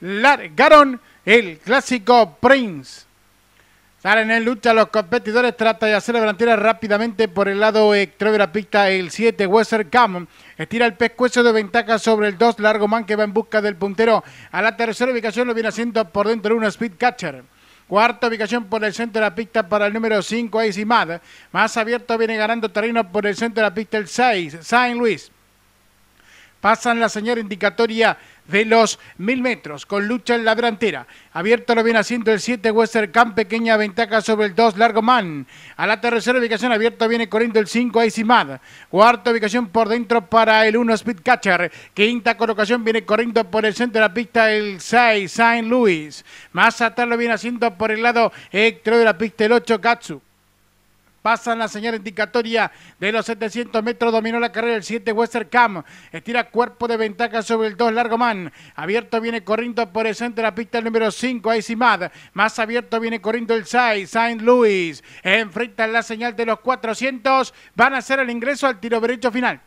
largaron el clásico Prince. Salen en lucha los competidores, trata de hacer la delantera rápidamente por el lado exterior de la pista el 7, Weser Cam. Estira el pescuezo de ventaja sobre el 2, Largo Man que va en busca del puntero. A la tercera ubicación lo viene haciendo por dentro un Speed Catcher. Cuarta ubicación por el centro de la pista para el número 5, Ace Más abierto viene ganando terreno por el centro de la pista el 6, Saint Luis. Pasan la señal indicatoria de los mil metros con lucha en la delantera. Abierto lo viene haciendo el 7 Western Camp, pequeña ventaja sobre el 2 Largo Man. A la tercera ubicación abierto viene corriendo el 5 Aizimad. Cuarta ubicación por dentro para el 1 Speed Catcher. Quinta colocación viene corriendo por el centro de la pista el 6 Saint Louis. Más atrás lo viene haciendo por el lado extra de la pista el 8 Katsu. Pasan la señal indicatoria de los 700 metros. Dominó la carrera el 7 Western Estira cuerpo de ventaja sobre el 2 Largo Man. Abierto viene corriendo por el centro de la pista el número 5 Icy Más abierto viene corriendo el 6 Saint Louis. Enfrentan la señal de los 400. Van a hacer el ingreso al tiro derecho final.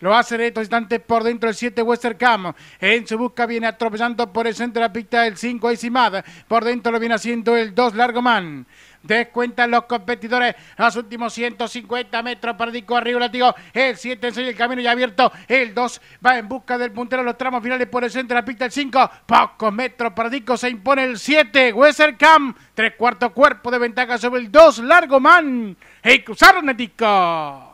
Lo hace en estos instantes por dentro el 7 Westercam En su busca viene atropellando por el centro de la pista el 5 Isimada. Por dentro lo viene haciendo el 2 Largoman. Descuentan los competidores los últimos 150 metros para Dico Arriba Latigo. El 7 enseña el camino ya abierto. El 2 va en busca del puntero. Los tramos finales por el centro de la pista. El 5, pocos metros para Se impone el 7. Westercam Tres cuartos cuerpo de ventaja sobre el 2. Largo man. Y cruzaron el